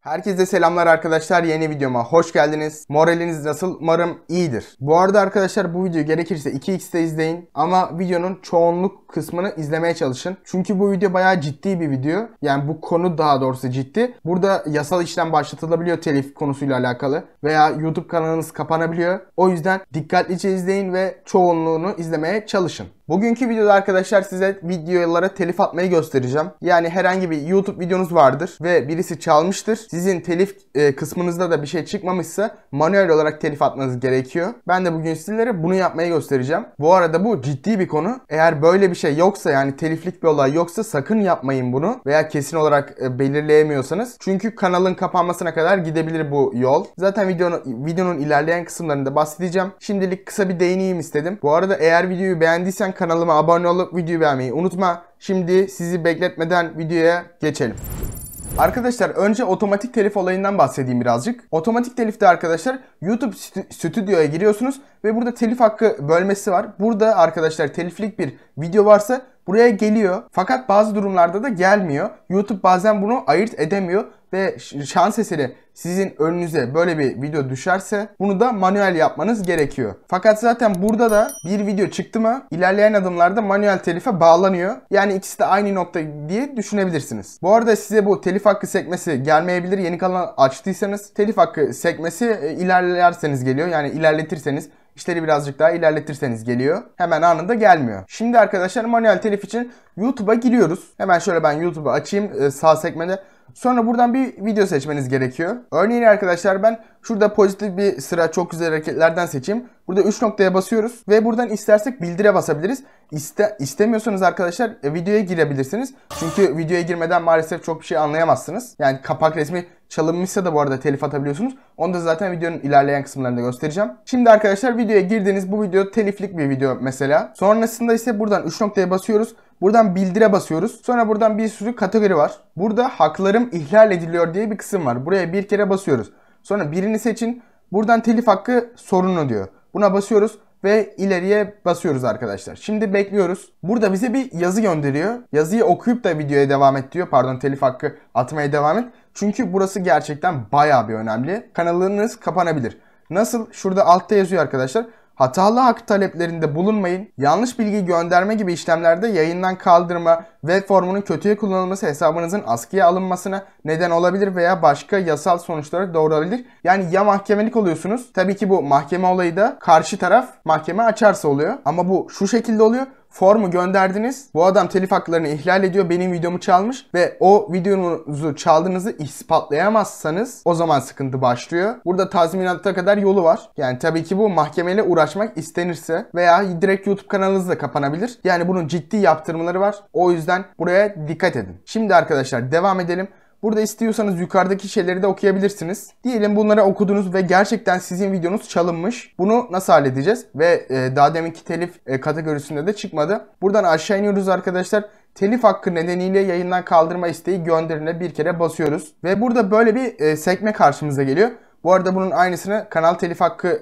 Herkese selamlar arkadaşlar. Yeni videoma hoş geldiniz. Moraliniz nasıl? Umarım iyidir. Bu arada arkadaşlar bu videoyu gerekirse 2x'te izleyin. Ama videonun çoğunluk kısmını izlemeye çalışın. Çünkü bu video bayağı ciddi bir video. Yani bu konu daha doğrusu ciddi. Burada yasal işlem başlatılabiliyor telif konusuyla alakalı. Veya YouTube kanalınız kapanabiliyor. O yüzden dikkatlice izleyin ve çoğunluğunu izlemeye çalışın. Bugünkü videoda arkadaşlar size videolara telif atmayı göstereceğim. Yani herhangi bir YouTube videonuz vardır ve birisi çalmıştır. Sizin telif e, kısmınızda da bir şey çıkmamışsa manuel olarak telif atmanız gerekiyor. Ben de bugün sizlere bunu yapmayı göstereceğim. Bu arada bu ciddi bir konu. Eğer böyle bir şey yoksa yani teliflik bir olay yoksa sakın yapmayın bunu veya kesin olarak e, belirleyemiyorsanız. Çünkü kanalın kapanmasına kadar gidebilir bu yol. Zaten videonun, videonun ilerleyen kısımlarında bahsedeceğim. Şimdilik kısa bir değineyim istedim. Bu arada eğer videoyu beğendiysen kanalıma abone olup videoyu beğenmeyi unutma. Şimdi sizi bekletmeden videoya geçelim. Arkadaşlar önce otomatik telif olayından bahsedeyim birazcık. Otomatik telifte arkadaşlar YouTube stüdyoya giriyorsunuz ve burada telif hakkı bölmesi var. Burada arkadaşlar teliflik bir video varsa buraya geliyor. Fakat bazı durumlarda da gelmiyor. YouTube bazen bunu ayırt edemiyor ve şans eseri sizin önünüze böyle bir video düşerse bunu da manuel yapmanız gerekiyor. Fakat zaten burada da bir video çıktı mı ilerleyen adımlarda manuel telife bağlanıyor. Yani ikisi de aynı nokta diye düşünebilirsiniz. Bu arada size bu telif hakkı sekmesi gelmeyebilir. Yeni kanal açtıysanız telif hakkı sekmesi e, ilerlerseniz geliyor. Yani ilerletirseniz İşleri birazcık daha ilerletirseniz geliyor. Hemen anında gelmiyor. Şimdi arkadaşlar manuel telif için YouTube'a giriyoruz. Hemen şöyle ben YouTube'u açayım e, sağ sekmede. Sonra buradan bir video seçmeniz gerekiyor. Örneğin arkadaşlar ben şurada pozitif bir sıra çok güzel hareketlerden seçeyim. Burada 3 noktaya basıyoruz ve buradan istersek bildire basabiliriz. İste, istemiyorsanız arkadaşlar e, videoya girebilirsiniz. Çünkü videoya girmeden maalesef çok bir şey anlayamazsınız. Yani kapak resmi Çalınmışsa da bu arada telif atabiliyorsunuz. Onu da zaten videonun ilerleyen kısımlarında göstereceğim. Şimdi arkadaşlar videoya girdiğiniz bu video teliflik bir video mesela. Sonrasında ise buradan 3 noktaya basıyoruz. Buradan bildire basıyoruz. Sonra buradan bir sürü kategori var. Burada haklarım ihlal ediliyor diye bir kısım var. Buraya bir kere basıyoruz. Sonra birini seçin. Buradan telif hakkı sorunu diyor. Buna basıyoruz ve ileriye basıyoruz arkadaşlar. Şimdi bekliyoruz. Burada bize bir yazı gönderiyor. Yazıyı okuyup da videoya devam et diyor. Pardon telif hakkı atmaya devam et. Çünkü burası gerçekten baya bir önemli. Kanalınız kapanabilir. Nasıl? Şurada altta yazıyor arkadaşlar hatalı hak taleplerinde bulunmayın, yanlış bilgi gönderme gibi işlemlerde yayından kaldırma, web formunun kötüye kullanılması hesabınızın askıya alınmasına neden olabilir veya başka yasal sonuçlara doğurabilir. Yani ya mahkemelik oluyorsunuz, tabii ki bu mahkeme olayı da karşı taraf mahkeme açarsa oluyor ama bu şu şekilde oluyor. Formu gönderdiniz. Bu adam telif haklarını ihlal ediyor. Benim videomu çalmış ve o videonuzu çaldığınızı ispatlayamazsanız o zaman sıkıntı başlıyor. Burada tazminata kadar yolu var. Yani tabii ki bu mahkemeyle uğraşmak istenirse veya direkt YouTube kanalınız da kapanabilir. Yani bunun ciddi yaptırımları var. O yüzden buraya dikkat edin. Şimdi arkadaşlar devam edelim. Burada istiyorsanız yukarıdaki şeyleri de okuyabilirsiniz. Diyelim bunları okudunuz ve gerçekten sizin videonuz çalınmış. Bunu nasıl halledeceğiz? Ve e, daha deminki telif e, kategorisinde de çıkmadı. Buradan aşağı iniyoruz arkadaşlar. Telif hakkı nedeniyle yayından kaldırma isteği gönderine bir kere basıyoruz. Ve burada böyle bir e, sekme karşımıza geliyor. Bu arada bunun aynısını kanal telif hakkı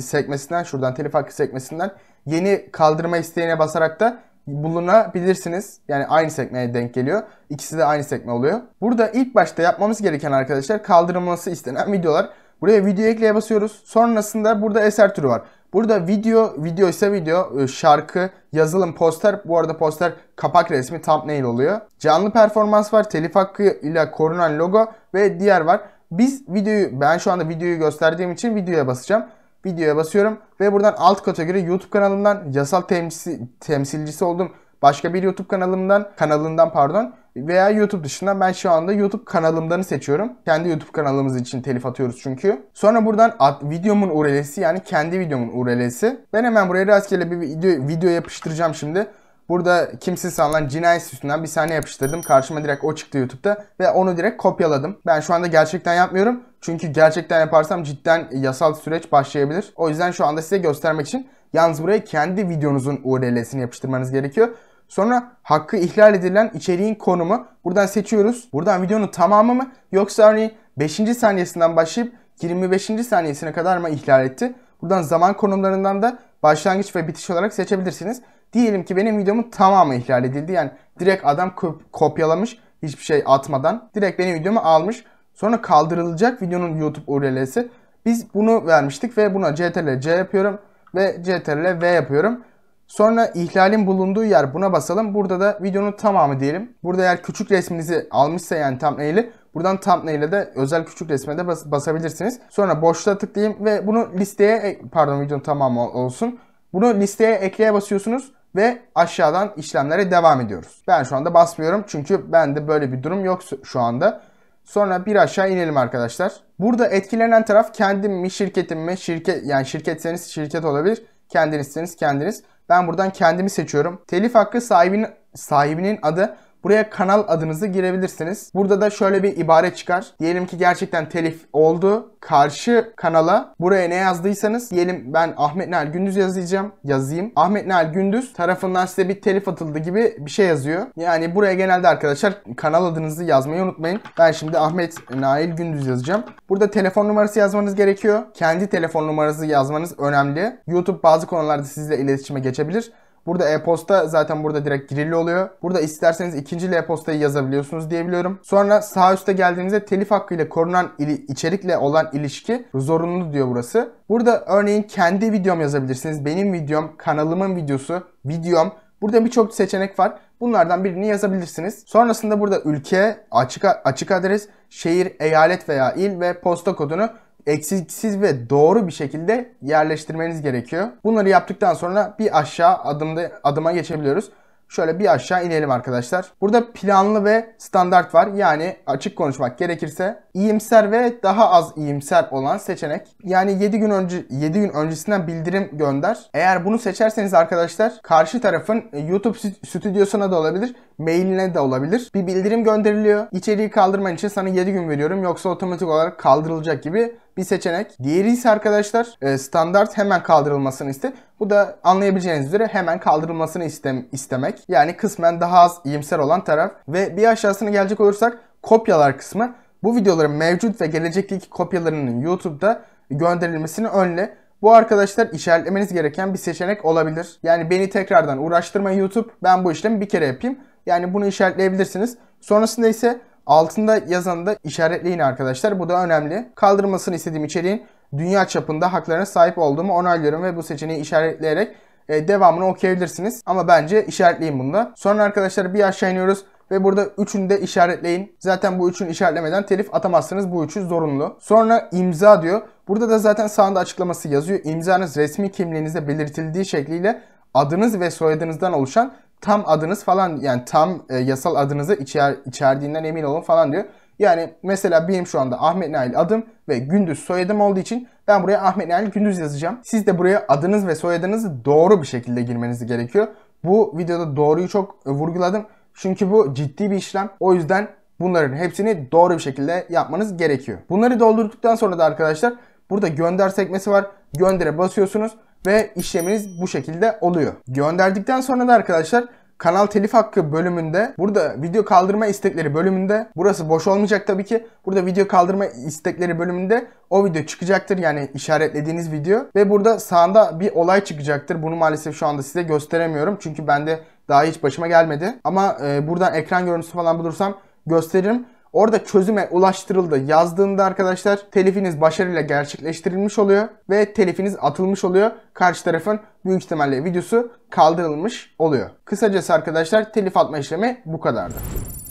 sekmesinden şuradan telif hakkı sekmesinden yeni kaldırma isteğine basarak da bulunabilirsiniz. Yani aynı sekmeye denk geliyor. İkisi de aynı sekme oluyor. Burada ilk başta yapmamız gereken arkadaşlar kaldırılması istenen videolar. Buraya video ekleye basıyoruz. Sonrasında burada eser türü var. Burada video, video ise video, e, şarkı, yazılım, poster. Bu arada poster kapak resmi thumbnail oluyor. Canlı performans var, telif hakkı ile korunan logo ve diğer var. Biz videoyu, ben şu anda videoyu gösterdiğim için videoya basacağım videoya basıyorum ve buradan alt kategori YouTube kanalımdan yasal temsil, temsilcisi oldum. Başka bir YouTube kanalımdan, kanalından pardon veya YouTube dışından ben şu anda YouTube kanalımdanı seçiyorum. Kendi YouTube kanalımız için telif atıyoruz çünkü. Sonra buradan at, videomun URL'si yani kendi videomun URL'si. Ben hemen buraya rastgele bir video, video yapıştıracağım şimdi. Burada kimsin sanılan cinayet üstünden bir saniye yapıştırdım. Karşıma direkt o çıktı YouTube'da ve onu direkt kopyaladım. Ben şu anda gerçekten yapmıyorum. Çünkü gerçekten yaparsam cidden yasal süreç başlayabilir. O yüzden şu anda size göstermek için yalnız buraya kendi videonuzun URL'sini yapıştırmanız gerekiyor. Sonra hakkı ihlal edilen içeriğin konumu buradan seçiyoruz. Buradan videonun tamamı mı yoksa örneğin hani 5. saniyesinden başlayıp 25. saniyesine kadar mı ihlal etti? Buradan zaman konumlarından da başlangıç ve bitiş olarak seçebilirsiniz. Diyelim ki benim videomun tamamı ihlal edildi. Yani direkt adam kopyalamış hiçbir şey atmadan. Direkt benim videomu almış. Sonra kaldırılacak videonun YouTube URL'si. Biz bunu vermiştik ve buna CTRL C yapıyorum ve CTRL V yapıyorum. Sonra ihlalin bulunduğu yer buna basalım. Burada da videonun tamamı diyelim. Burada eğer küçük resminizi almışsa yani thumbnail'i buradan thumbnail'e de özel küçük resme de bas basabilirsiniz. Sonra boşluğa tıklayayım ve bunu listeye e, pardon videonun tamamı olsun. Bunu listeye ekleye basıyorsunuz ve aşağıdan işlemlere devam ediyoruz. Ben şu anda basmıyorum çünkü bende böyle bir durum yok şu anda. Sonra bir aşağı inelim arkadaşlar. Burada etkilenen taraf kendim mi şirketim mi? Şirket yani şirketseniz şirket olabilir. Kendinizseniz kendiniz. Ben buradan kendimi seçiyorum. Telif hakkı sahibinin, sahibinin adı Buraya kanal adınızı girebilirsiniz. Burada da şöyle bir ibare çıkar. Diyelim ki gerçekten telif oldu. Karşı kanala buraya ne yazdıysanız diyelim ben Ahmet Nal Gündüz yazacağım. Yazayım. Ahmet Nal Gündüz tarafından size bir telif atıldı gibi bir şey yazıyor. Yani buraya genelde arkadaşlar kanal adınızı yazmayı unutmayın. Ben şimdi Ahmet Nail Gündüz yazacağım. Burada telefon numarası yazmanız gerekiyor. Kendi telefon numarası yazmanız önemli. YouTube bazı konularda sizle iletişime geçebilir. Burada e-posta zaten burada direkt girili oluyor. Burada isterseniz ikinci e-postayı yazabiliyorsunuz diyebiliyorum. Sonra sağ üstte geldiğinizde telif hakkı ile korunan ili, içerikle olan ilişki zorunlu diyor burası. Burada örneğin kendi videom yazabilirsiniz. Benim videom, kanalımın videosu, videom. Burada birçok seçenek var. Bunlardan birini yazabilirsiniz. Sonrasında burada ülke, açık, açık adres, şehir, eyalet veya il ve posta kodunu eksiksiz ve doğru bir şekilde yerleştirmeniz gerekiyor. Bunları yaptıktan sonra bir aşağı adımda adıma geçebiliyoruz. Şöyle bir aşağı inelim arkadaşlar. Burada planlı ve standart var. Yani açık konuşmak gerekirse iyimser ve daha az iyimser olan seçenek. Yani 7 gün önce 7 gün öncesinden bildirim gönder. Eğer bunu seçerseniz arkadaşlar karşı tarafın e, YouTube stüdyosuna da olabilir, mailine de olabilir. Bir bildirim gönderiliyor. İçeriği kaldırman için sana 7 gün veriyorum yoksa otomatik olarak kaldırılacak gibi bir seçenek. Diğeri ise arkadaşlar e, standart hemen kaldırılmasını iste. Bu da anlayabileceğiniz üzere hemen kaldırılmasını istem istemek. Yani kısmen daha az iyimser olan taraf. Ve bir aşağısına gelecek olursak kopyalar kısmı. Bu videoların mevcut ve gelecekteki kopyalarının YouTube'da gönderilmesini önle. Bu arkadaşlar işaretlemeniz gereken bir seçenek olabilir. Yani beni tekrardan uğraştırma YouTube. Ben bu işlemi bir kere yapayım. Yani bunu işaretleyebilirsiniz. Sonrasında ise altında yazanı da işaretleyin arkadaşlar. Bu da önemli. Kaldırmasını istediğim içeriğin dünya çapında haklarına sahip olduğumu onaylıyorum ve bu seçeneği işaretleyerek e, devamını okuyabilirsiniz. Ama bence işaretleyin bunu da. Sonra arkadaşlar bir aşağı iniyoruz ve burada üçünü de işaretleyin. Zaten bu üçünü işaretlemeden telif atamazsınız. Bu üçü zorunlu. Sonra imza diyor. Burada da zaten sağında açıklaması yazıyor. İmzanız resmi kimliğinizde belirtildiği şekliyle adınız ve soyadınızdan oluşan tam adınız falan yani tam e, yasal adınızı içer, içerdiğinden emin olun falan diyor. Yani mesela benim şu anda Ahmet Nail adım ve Gündüz soyadım olduğu için ben buraya Ahmet Nail Gündüz yazacağım. Siz de buraya adınız ve soyadınızı doğru bir şekilde girmeniz gerekiyor. Bu videoda doğruyu çok vurguladım. Çünkü bu ciddi bir işlem. O yüzden bunların hepsini doğru bir şekilde yapmanız gerekiyor. Bunları doldurduktan sonra da arkadaşlar burada gönder sekmesi var. Göndere basıyorsunuz ve işleminiz bu şekilde oluyor. Gönderdikten sonra da arkadaşlar kanal telif hakkı bölümünde burada video kaldırma istekleri bölümünde burası boş olmayacak tabii ki. Burada video kaldırma istekleri bölümünde o video çıkacaktır yani işaretlediğiniz video ve burada sağında bir olay çıkacaktır. Bunu maalesef şu anda size gösteremiyorum çünkü bende daha hiç başıma gelmedi. Ama e, buradan ekran görüntüsü falan bulursam gösteririm. Orada çözüme ulaştırıldı yazdığında arkadaşlar telifiniz başarıyla gerçekleştirilmiş oluyor ve telifiniz atılmış oluyor. Karşı tarafın büyük ihtimalle videosu kaldırılmış oluyor. Kısacası arkadaşlar telif atma işlemi bu kadardı.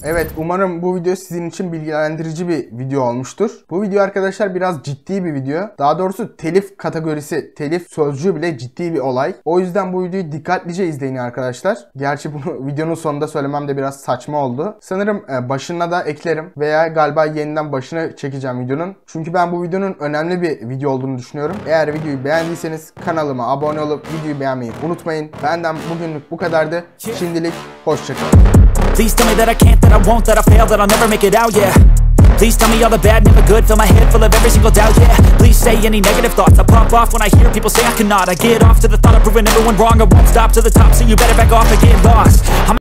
Evet umarım bu video sizin için bilgilendirici bir video olmuştur. Bu video arkadaşlar biraz ciddi bir video. Daha doğrusu telif kategorisi, telif sözcüğü bile ciddi bir olay. O yüzden bu videoyu dikkatlice izleyin arkadaşlar. Gerçi bunu videonun sonunda söylemem de biraz saçma oldu. Sanırım e, başına da eklerim veya galiba yeniden başına çekeceğim videonun. Çünkü ben bu videonun önemli bir video olduğunu düşünüyorum. Eğer videoyu beğendiyseniz kanalıma abone olup videoyu beğenmeyi unutmayın. Benden bugünlük bu kadardı. Şimdilik hoşçakalın. Please tell me that I can't, that I won't, that I fail, that I'll never make it out, yeah Please tell me all the bad, never good Fill my head full of every single doubt, yeah Please say any negative thoughts I pop off when I hear people say I cannot I get off to the thought of proving everyone wrong I won't stop to the top, so you better back off and get lost I'm